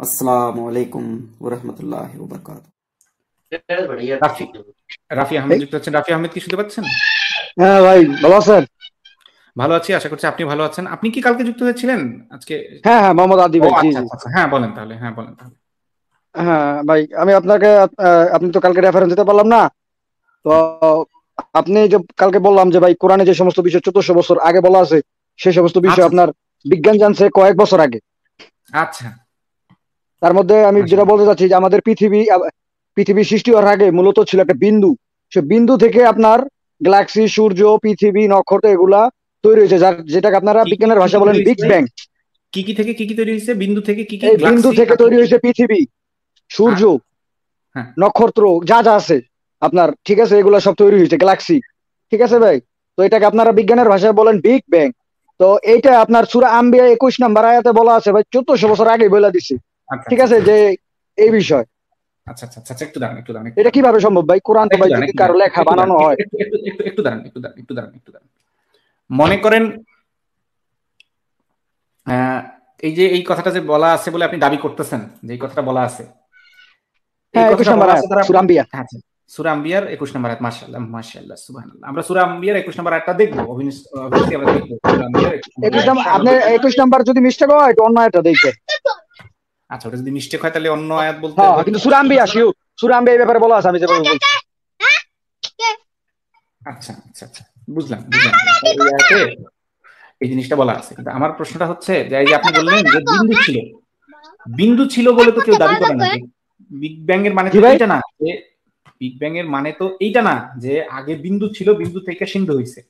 রাফি আহমেদ যুক্ত আছেন রাফি আহমেদ কি শুনতে পাচ্ছেন হ্যাঁ ভাই ভালো আছেন ভালো আছি আশা করছি আপনি ভালো আছেন আপনি কি কালকে যুক্ত হয়েছিলেন আজকে হ্যাঁ হ্যাঁ মোহাম্মদ আচ্ছা, আচ্ছা, আচ্ছা। হ্যাঁ বলেন তাহলে হ্যাঁ বলেন তাহলে হ্যাঁ ভাই আমি আপনাকে আপনি তো কালকে রেফারেন্স দিতে পারলাম না তো আপনি যে কালকে বললাম যে ভাই কোরআনে যে সমস্ত বিষয় চতুর্শ বছর আগে বলা আছে সেই সমস্ত বিষয় আপনার বিজ্ঞান জানছে কয়েক বছর আগে আচ্ছা তার মধ্যে আমি আচ্ছা। যেটা বলতে চাচ্ছি যে আমাদের পৃথিবী পৃথিবী সৃষ্টি হওয়ার আগে মূলত ছিল একটা বিন্দু সে বিন্দু থেকে আপনার গ্যালাক্সি সূর্য পৃথিবী নক্ষত্র এগুলা তৈরি হয়েছে যার যেটাকে আপনারা বিজ্ঞানের ভাষা বলেন বিগ ব্যাং কি কি থেকে কি কি তৈরি হয়েছে বিন্দু থেকে কি কি বিন্দু থেকে তৈরি হয়েছে পৃথিবী সূর্য হ্যাঁ। নক্ষত্র যা যা আছে আপনার ঠিক আছে এগুলা সব তৈরি হয়েছে গ্যালাক্সি ঠিক আছে ভাই তো এটাকে আপনারা বিজ্ঞানের ভাষায় বলেন বিগ ব্যাং তো এইটা আপনার সুরা আম্বিয়া একুশ নাম্বার আয়াতে বলা আছে ভাই চোদ্দশো বছর আগে বলে দিছে আচ্ছা, ঠিক আছে আচ্ছা, যে আচ্ছা। এই বিষয় এটা কিভাবে সম্ভব ভাই কোরআন তো ভাই যদি কারো লেখা বানানো হয় একটু দাঁড়ান একটু দাঁড়ান একটু দাঁড়ান একটু দাঁড়ান মনে করেন এই যে এই কথাটা যে বলা আছে বলে আপনি দাবি করতেছেন যে এই কথাটা বলা আছে সুরাম্বিয়ার হ্যাঁ, একুশ নম্বর আমরা সুরাম্বিয়ার একুশ দেখবো দেখবো একুশ যদি মিস্টেক হয় অন্য একটা দেখবেন আচ্ছা ওটা যদি মিস্টেক হয় তাহলে অন্য হ্যাঁ, আয়াত বলতে হ্যাঁ কিন্তু সূরা আম্বিয়া শিও সূরা আম্বিয়া ব্যাপারে বলা আছে আমি যেটা বলছি আচ্ছা আচ্ছা আচ্ছা বুঝলাম বুঝলাম এই জিনিসটা বলা আছে কিন্তু আমার প্রশ্নটা হচ্ছে যে এই যে আপনি বললেন যে বিন্দু ছিল বিন্দু ছিল বলে তো কেউ দাবি করে না বিগ ব্যাং এর মানে এটা না যে বিগ ব্যাং এর মানে তো এইটা না যে আগে বিন্দু ছিল বিন্দু থেকে সিন্ধু হয়েছে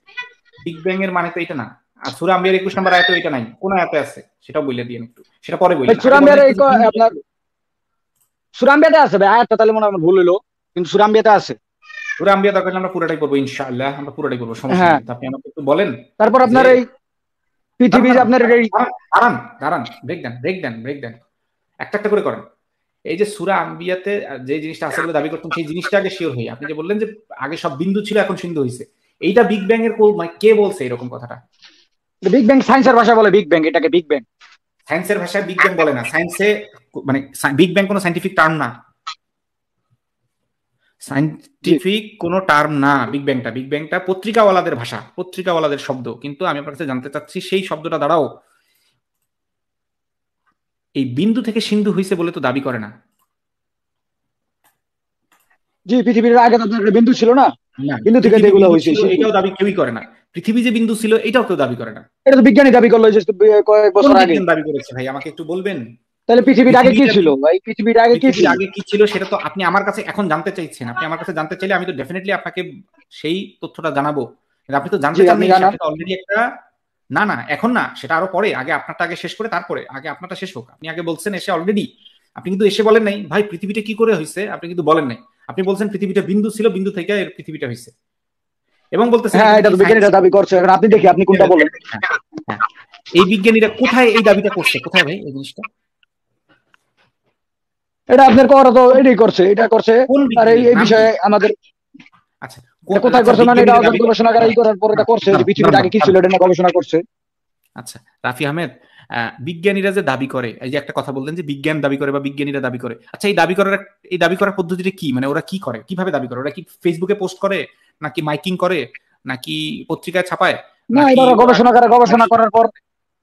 বিগ ব্যাং এর মানে তো এটা না আর সুরা আম্বিয়ার একুশ নম্বর নাই কোন আয়াতে আছে সেটা বলে একটু সেটা পরে বলি সুরা আম্বিয়ার সুরা আম্বিয়াতে আছে ভাই আয়াতটা তাহলে মনে আমার ভুল কিন্তু সুরা আম্বিয়াতে আছে সুরা আম্বিয়া দরকার আমরা পুরোটাই করবো ইনশাআল্লাহ আমরা পুরোটাই করবো সমস্যা হ্যাঁ। নেই আপনি আমাকে একটু বলেন তারপর আপনার এই আপনার এই দাঁড়ান দাঁড়ান ব্রেক দেন ব্রেক দেন ব্রেক দেন একটা একটা করে করেন এই যে সুরা আম্বিয়াতে যে জিনিসটা আসলে দাবি করতাম সেই জিনিসটা আগে শিওর হই আপনি যে বললেন যে আগে সব বিন্দু ছিল এখন সিন্ধু হয়েছে এইটা বিগ ব্যাং এর মানে কে বলছে এরকম কথাটা বিগ ব্যাং সায়েন্সের ভাষা বলে বিগ ব্যাং এটাকে বিগ ব্যাং সায়েন্সের ভাষায় বিগ ব্যাং বলে না সায়েন্সে মানে বিগ ব্যাং কোনো সাইন্টিফিক টার্ম না সাইন্টিফিক কোনো টার্ম না বিগ ব্যাংটা বিগ ব্যাংটা পত্রিকাওয়ালাদের ভাষা পত্রিকাওয়ালাদের শব্দ কিন্তু আমি আপনার কাছে জানতে চাচ্ছি সেই শব্দটা দাঁড়াও এই বিন্দু থেকে সিন্ধু হইছে বলে তো দাবি করে না জি পৃথিবীর আগে তো একটা বিন্দু ছিল না বিন্দু থেকে এগুলো হয়েছে এটাও দাবি কেউই করে না পৃথিবী যে বিন্দু ছিল এটাও কেউ দাবি করে না এটা তো বিজ্ঞানী দাবি করলো যে কয়েক বছর আগে দাবি করেছে ভাই আমাকে একটু বলবেন তাহলে পৃথিবীর আগে কি ছিল ভাই পৃথিবীর আগে কি ছিল আগে কি ছিল সেটা তো আপনি আমার কাছে এখন জানতে চাইছেন আপনি আমার কাছে জানতে চাইলে আমি তো ডেফিনেটলি আপনাকে সেই তথ্যটা জানাবো আপনি তো জানতে চান অলরেডি একটা না না এখন না সেটা আরো পরে আগে আপনারটা আগে শেষ করে তারপরে আগে আপনারটা শেষ হোক আপনি আগে বলছেন এসে অলরেডি আপনি কিন্তু এসে বলেন নাই ভাই পৃথিবীটা কি করে হয়েছে আপনি কিন্তু বলেন নাই আপনি বলছেন পৃথিবীটা বিন্দু ছিল বিন্দু থেকে এর পৃথিবীটা হয়েছে এবং বলতেছে হ্যাঁ এটা তো বিজ্ঞানীরা দাবি করছে এখন আপনি দেখি আপনি কোনটা বলেন হ্যাঁ, হ্যাঁ। এই বিজ্ঞানীরা কোথায় এই দাবিটা করছে কোথায় ভাই এই জিনিসটা এটা আপনার করা তো এটাই করছে এটা করছে আর এই এই বিষয়ে আমাদের আচ্ছা কোথায় আচ্ছা, করছে মানে এটা গবেষণাগার করার পর এটা করছে যে পৃথিবীটা আগে কি ছিল এটা গবেষণা করছে আচ্ছা রাফি আহমেদ বিজ্ঞানীরা যে দাবি করে এই যে একটা কথা বললেন যে বিজ্ঞান দাবি করে বা বিজ্ঞানীরা দাবি করে আচ্ছা এই দাবি করার এই দাবি করার পদ্ধতিটা কি মানে ওরা কি করে কিভাবে দাবি করে ওরা কি ফেসবুকে পোস্ট করে নাকি মাইকিং করে নাকি পত্রিকায় ছাপায় না এটা গবেষণা করে গবেষণা করার পর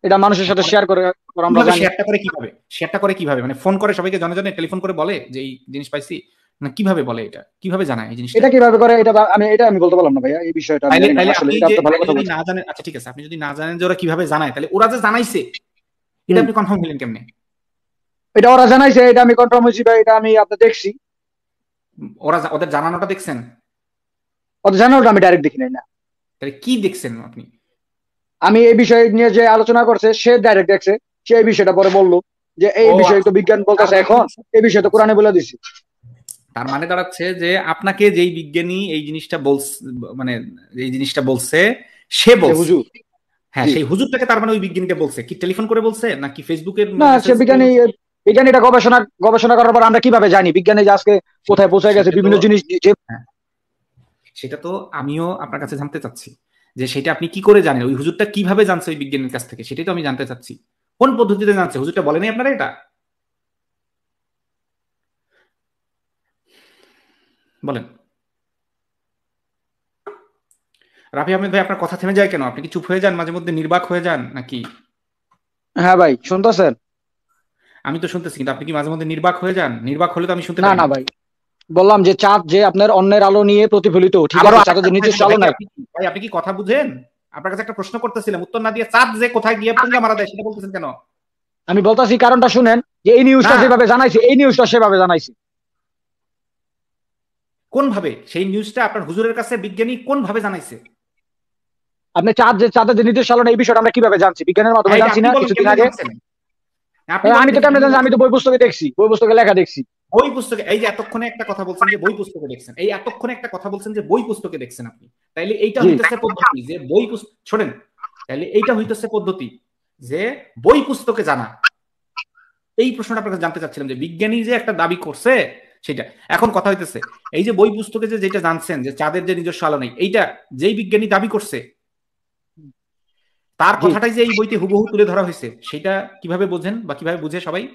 এটা মানুষের সাথে শেয়ার করে আমরা শেয়ারটা করে কিভাবে শেয়ারটা করে কিভাবে মানে ফোন করে সবাইকে জনে জানে টেলিফোন করে বলে যে এই জিনিস পাইছি না কিভাবে বলে এটা কিভাবে জানায় এই জিনিসটা এটা কিভাবে করে এটা আমি এটা আমি বলতে পারলাম না ভাইয়া এই বিষয়টা আসলে এটা ভালো কথা না জানেন আচ্ছা ঠিক আছে আপনি যদি না জানেন যে ওরা কিভাবে জানায় তাহলে ওরা যে জানাইছে এটা আপনি কনফার্ম হলেন কেমনে এটা ওরা জানাইছে এটা আমি কনফার্ম হইছি ভাই এটা আমি আপনি দেখছি ওরা ওদের জানানোটা দেখছেন ওদের জানানোটা আমি ডাইরেক্ট দেখি নাই না তাহলে কি দেখছেন আপনি আমি এই বিষয় নিয়ে যে আলোচনা করছে সে ডাইরেক্ট দেখছে সে এই বিষয়টা পরে বললো যে এই বিষয়ে তো আচ্ছা। বিজ্ঞান বলতেছে আচ্ছা, এখন আচ্ছা। এই বিষয়ে তো কোরআনে বলে দিছি তার মানে দাঁড়াচ্ছে যে আপনাকে যেই বিজ্ঞানী এই জিনিসটা বলছে মানে এই জিনিসটা বলছে সে বলছে হ্যাঁ সেই হুজুরটাকে তার মানে ওই বিজ্ঞানীকে বলছে কি টেলিফোন করে বলছে নাকি ফেসবুকের না সে বিজ্ঞানী বিজ্ঞানীটা গবেষণা গবেষণা করার পর আমরা কিভাবে জানি বিজ্ঞানী যে আজকে কোথায় পৌঁছে গেছে বিভিন্ন জিনিস যে হ্যাঁ। সেটা তো আমিও আপনার কাছে জানতে চাচ্ছি যে সেটা আপনি কি করে জানেন ওই হুজুরটা কিভাবে জানছে ওই বিজ্ঞানীর কাছ থেকে সেটাই তো আমি জানতে চাচ্ছি কোন পদ্ধতিতে জানছে হুজুরটা বলেনি আপনারা এটা বলেন রাফি আহমেদ ভাই আপনার কথা থেমে যায় কেন আপনি কি চুপ হয়ে যান মাঝে মধ্যে নির্বাক হয়ে যান নাকি হ্যাঁ ভাই শুনতেছেন আমি তো শুনতেছি কিন্তু আপনি কি মাঝে মধ্যে নির্বাক হয়ে যান নির্বাক হলে তো আমি শুনতে না না ভাই বললাম যে চাঁদ যে আপনার অন্যের আলো নিয়ে প্রতিফলিত ঠিক আছে চাঁদ যে নিচে চলে না ভাই আপনি কি কথা বুঝেন আপনার কাছে একটা প্রশ্ন করতেছিলাম উত্তর না দিয়ে চাঁদ যে কোথায় গিয়ে পুঙ্গা মারা দেয় সেটা বলতেছেন কেন আমি বলতাছি কারণটা শুনেন যে এই নিউজটা যেভাবে জানাইছে এই নিউজটা সেভাবে জানাইছে কোনভাবে সেই নিউজটা আপনার হুজুরের কাছে বিজ্ঞানী কোনভাবে জানাইছে আপনি চাঁদ যে চাঁদের যে নির্দেশালন এই বিষয়টা আমরা কিভাবে জানছি বিজ্ঞানের মাধ্যমে জানছি না কিছুদিন আগে হ্যাঁ, আমি তো কেমন জানি আমি তো বই পুস্তকে দেখছি বই পুস্তকে লেখা দেখছি বই পুস্তকে এই যে এতক্ষণে একটা কথা বলছেন যে বই পুস্তকে দেখছেন এই এতক্ষণে একটা কথা বলছেন যে বই পুস্তকে দেখছেন আপনি তাইলে এইটা হইতেছে পদ্ধতি যে বই পুস্তক শোনেন তাইলে এইটা হইতেছে পদ্ধতি যে বই পুস্তকে জানা এই প্রশ্নটা আপনাকে জানতে চাচ্ছিলাম যে বিজ্ঞানী যে একটা দাবি করছে সেটা এখন কথা হইতেছে এই যে বই পুস্তকে যে যেটা জানছেন যে চাঁদের যে নিজস্ব আলো নেই এইটা যেই বিজ্ঞানী দাবি করছে তার কথাটাই যে এই বইতে হুবহু তুলে ধরা হয়েছে সেটা কিভাবে বোঝেন বা কিভাবে বুঝে সবাই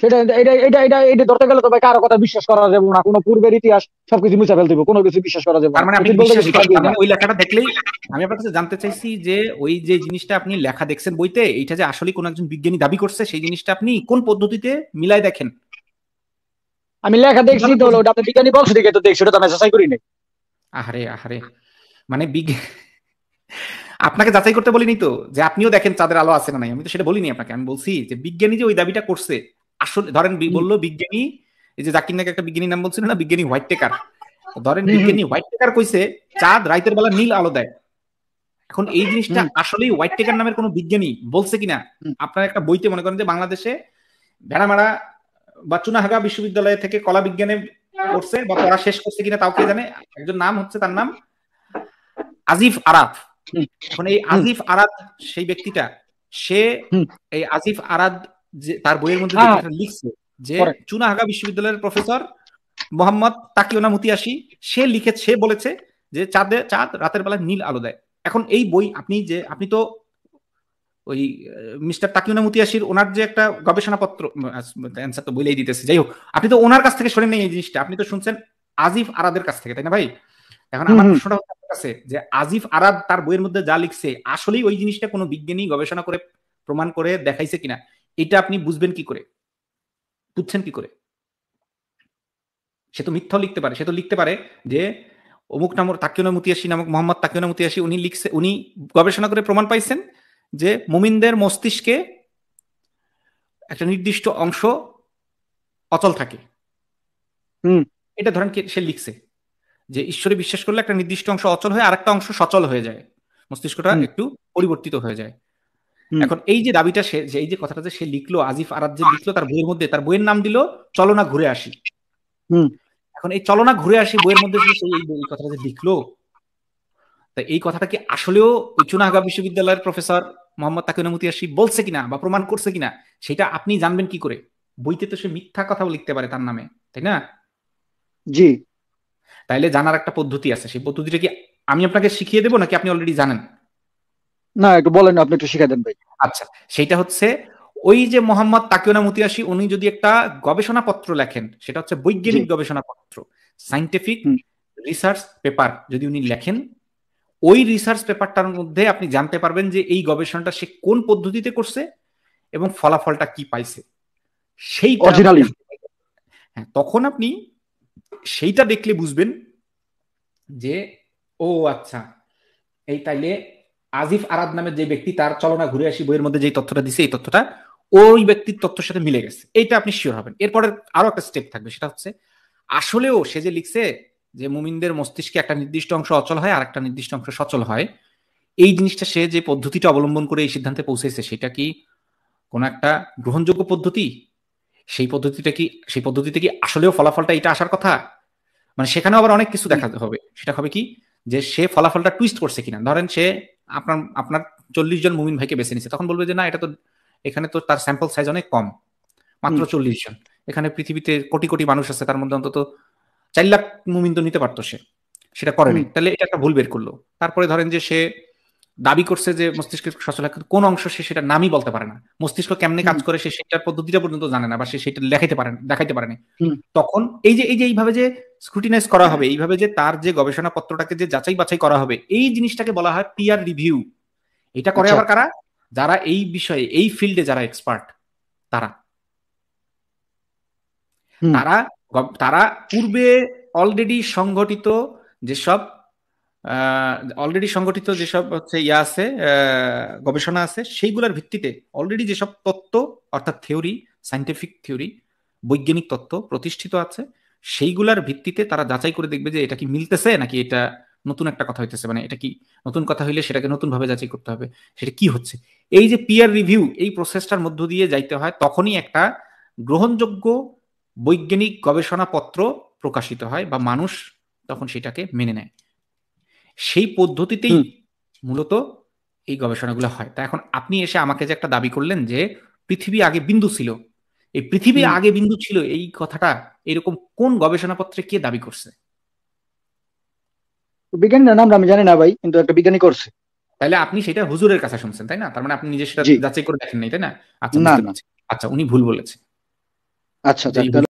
সেটা এটা এটা এটা এটা ধরতে গেলে তবে কারো কথা বিশ্বাস করা যাবে না কোনো পূর্বের ইতিহাস সবকিছু মুছে ফেলতে হবে কোনো কিছু বিশ্বাস করা যাবে না মানে আপনি মানে ওই লেখাটা দেখলেই আমি আপনার কাছে জানতে চাইছি যে ওই যে জিনিসটা আপনি লেখা দেখছেন বইতে এইটা যে আসলে কোন একজন বিজ্ঞানী দাবি করছে সেই জিনিসটা আপনি কোন পদ্ধতিতে মিলাই দেখেন আমি লেখা দেখছি তো ওটা আপনি বিজ্ঞানী বক্স দিকে তো দেখছি ওটা তো আমি যাচাই করি নাই আহারে আহারে মানে আপনাকে যাচাই করতে বলিনি তো যে আপনিও দেখেন চাঁদের আলো আছে না নাই আমি তো সেটা বলিনি আপনাকে আমি বলছি যে বিজ্ঞানী যে ওই দাবিটা করছে আসলে ধরেন বললো বিজ্ঞানী এই যে জাকির নাকি একটা বিজ্ঞানীর নাম বলছিল না বিজ্ঞানী হোয়াইট টেকার ধরেন বিজ্ঞানী হোয়াইট টেকার কইছে চাঁদ রাইতের বেলা নীল আলো দেয় এখন এই জিনিসটা আসলে হোয়াইট টেকার নামের কোনো বিজ্ঞানী বলছে কিনা আপনার একটা বইতে মনে করেন যে বাংলাদেশে ভেড়া মারা বা চুনাহাগা বিশ্ববিদ্যালয় থেকে কলা বিজ্ঞানে পড়ছে বা পড়া শেষ করছে কিনা তাও কে জানে একজন নাম হচ্ছে তার নাম আজিফ আরাফ এখন এই আজিফ আরাদ সেই ব্যক্তিটা সে এই আজিফ আরাদ যে তার বইয়ের মধ্যে হ্যাঁ। লিখছে যে চুনাহাগা বিশ্ববিদ্যালয়ের প্রফেসর মোহাম্মদ তাকিওনা মুতিয়াসি সে লিখে সে বলেছে যে চাঁদে চাঁদ রাতের বেলা নীল আলো দেয় এখন এই বই আপনি যে আপনি তো ওই মিস্টার তাকিউনা মুতিয়াসির ওনার যে একটা গবেষণাপত্র অ্যান্সার তো বলেই দিতেছে যাই হোক আপনি তো ওনার কাছ থেকে সরে নেই এই জিনিসটা আপনি তো শুনছেন আজিফ আরাদের কাছ থেকে তাই না ভাই এখন আমার প্রশ্নটা হচ্ছে কাছে যে আজিফ আরাদ তার বইয়ের মধ্যে যা লিখছে আসলেই ওই জিনিসটা কোনো বিজ্ঞানী গবেষণা করে প্রমাণ করে দেখাইছে কিনা এটা আপনি বুঝবেন কি করে বুঝছেন কি করে সে তো মিথ্যাও লিখতে পারে সে তো লিখতে পারে যে অমুক নামর তাকিউনা মুতিয়াসি নামক মোহাম্মদ তাকিউনা মুতিয়াসি উনি লিখছে উনি গবেষণা করে প্রমাণ পাইছেন যে মুমিনদের মস্তিষ্কে একটা নির্দিষ্ট অংশ অচল থাকে এটা ধরেন সে লিখছে যে ঈশ্বরে বিশ্বাস করলে একটা নির্দিষ্ট অংশ অচল হয়ে আরেকটা অংশ সচল হয়ে যায় মস্তিষ্কটা একটু পরিবর্তিত হয়ে যায় এখন এই যে দাবিটা সে যে এই যে কথাটা যে সে লিখলো আজিফ আরাত যে লিখলো তার বইয়ের মধ্যে তার বইয়ের নাম দিল চলনা ঘুরে আসি এখন এই চলনা ঘুরে আসি বইয়ের মধ্যে এই কথাটা যে লিখলো তা এই কথাটা কি আসলেও উচ্চ নাগা বিশ্ববিদ্যালয়ের প্রফেসর মোহাম্মদ অনুমতি আসি বলছে কিনা বা প্রমাণ করছে কিনা সেটা আপনি জানবেন কি করে বইতে তো সে মিথ্যা কথাও লিখতে পারে তার নামে তাই না জি তাইলে জানার একটা পদ্ধতি আছে সেই পদ্ধতিটা কি আমি আপনাকে শিখিয়ে দেবো নাকি আপনি অলরেডি জানেন না একটু বলেন আপনি একটু শিখিয়ে দেন ভাই আচ্ছা সেটা হচ্ছে ওই যে মোহাম্মদ তাকিউনা মুতিয়াসি উনি যদি একটা গবেষণা পত্র লেখেন সেটা হচ্ছে বৈজ্ঞানিক গবেষণা পত্র সাইন্টিফিক রিসার্চ পেপার যদি উনি লেখেন ওই রিসার্চ পেপারটার মধ্যে আপনি জানতে পারবেন যে এই গবেষণাটা সে কোন পদ্ধতিতে করছে এবং ফলাফলটা কি পাইছে সেই হ্যাঁ, তখন আপনি সেইটা দেখলে বুঝবেন যে ও আচ্ছা এই তাইলে আজিফ আরাদ নামে যে ব্যক্তি তার চলনা ঘুরে আসি বইয়ের মধ্যে যে তথ্যটা দিছে এই তথ্যটা ওই ব্যক্তির তথ্যের সাথে মিলে গেছে এইটা আপনি শিওর হবেন এরপরে আরো একটা স্টেপ থাকবে সেটা হচ্ছে আসলেও সে যে লিখছে যে মুমিনদের মস্তিষ্কে একটা নির্দিষ্ট অংশ অচল হয় আর একটা নির্দিষ্ট অংশ সচল হয় এই জিনিসটা সে যে পদ্ধতিটা অবলম্বন করে এই সিদ্ধান্তে পৌঁছেছে সেটা কি কোনো একটা গ্রহণযোগ্য পদ্ধতি সেই পদ্ধতিটা কি সেই পদ্ধতিতে কি আসলেও ফলাফলটা এটা আসার কথা মানে সেখানে আবার অনেক কিছু দেখাতে হবে সেটা হবে কি যে সে ফলাফলটা টুইস্ট করছে কিনা ধরেন সে আপনার আপনার চল্লিশ জন মুমিন ভাইকে বেছে নিছে তখন বলবে যে না এটা তো এখানে তো তার স্যাম্পল সাইজ অনেক কম মাত্র চল্লিশ জন এখানে পৃথিবীতে কোটি কোটি মানুষ আছে তার মধ্যে অন্তত চার লাখ মুমিন তো নিতে পারতো সে সেটা করেনি তাহলে এটা একটা ভুল বের করলো তারপরে ধরেন যে সে দাবি করছে যে মস্তিষ্কের সচল কোন অংশ সে সেটা নামই বলতে পারে না মস্তিষ্ক কেমনে কাজ করে সে সেটার পদ্ধতিটা পর্যন্ত জানে না বা সে সেটা লেখাইতে পারে দেখাইতে পারে না তখন এই যে এই যে এইভাবে যে স্ক্রুটিনাইজ করা হবে এইভাবে যে তার যে গবেষণা পত্রটাকে যে যাচাই বাছাই করা হবে এই জিনিসটাকে বলা হয় পিয়ার রিভিউ এটা করে আচ্ছা। আবার কারা যারা এই বিষয়ে এই ফিল্ডে যারা এক্সপার্ট তারা তারা তারা পূর্বে অলরেডি সংগঠিত যেসব অলরেডি সংগঠিত যেসব হচ্ছে ইয়া আছে গবেষণা আছে সেইগুলোর ভিত্তিতে অলরেডি যেসব তত্ত্ব অর্থাৎ থিওরি সাইন্টিফিক থিওরি বৈজ্ঞানিক তত্ত্ব প্রতিষ্ঠিত আছে সেইগুলার ভিত্তিতে তারা যাচাই করে দেখবে যে এটা কি মিলতেছে নাকি এটা নতুন একটা কথা হইতেছে মানে এটা কি নতুন কথা হইলে সেটাকে নতুন ভাবে যাচাই করতে হবে সেটা কি হচ্ছে এই যে পিয়ার রিভিউ এই প্রসেসটার মধ্য দিয়ে যাইতে হয় তখনই একটা গ্রহণযোগ্য বৈজ্ঞানিক গবেষণাপত্র প্রকাশিত হয় বা মানুষ তখন সেটাকে মেনে নেয় সেই পদ্ধতিতেই মূলত এই গবেষণাগুলো হয় তা এখন আপনি এসে আমাকে যে একটা দাবি করলেন যে পৃথিবী আগে বিন্দু ছিল এই পৃথিবী আগে বিন্দু ছিল এই কথাটা এরকম কোন গবেষণাপত্রে কে দাবি করছে বিজ্ঞানীর নাম আমি জানি না ভাই কিন্তু একটা বিজ্ঞানী করছে তাহলে আপনি সেটা হুজুরের কাছে শুনছেন তাই না তার মানে আপনি নিজে সেটা যাচাই করে দেখেন নাই তাই না আচ্ছা আচ্ছা উনি ভুল বলেছেন আচ্ছা আচ্ছা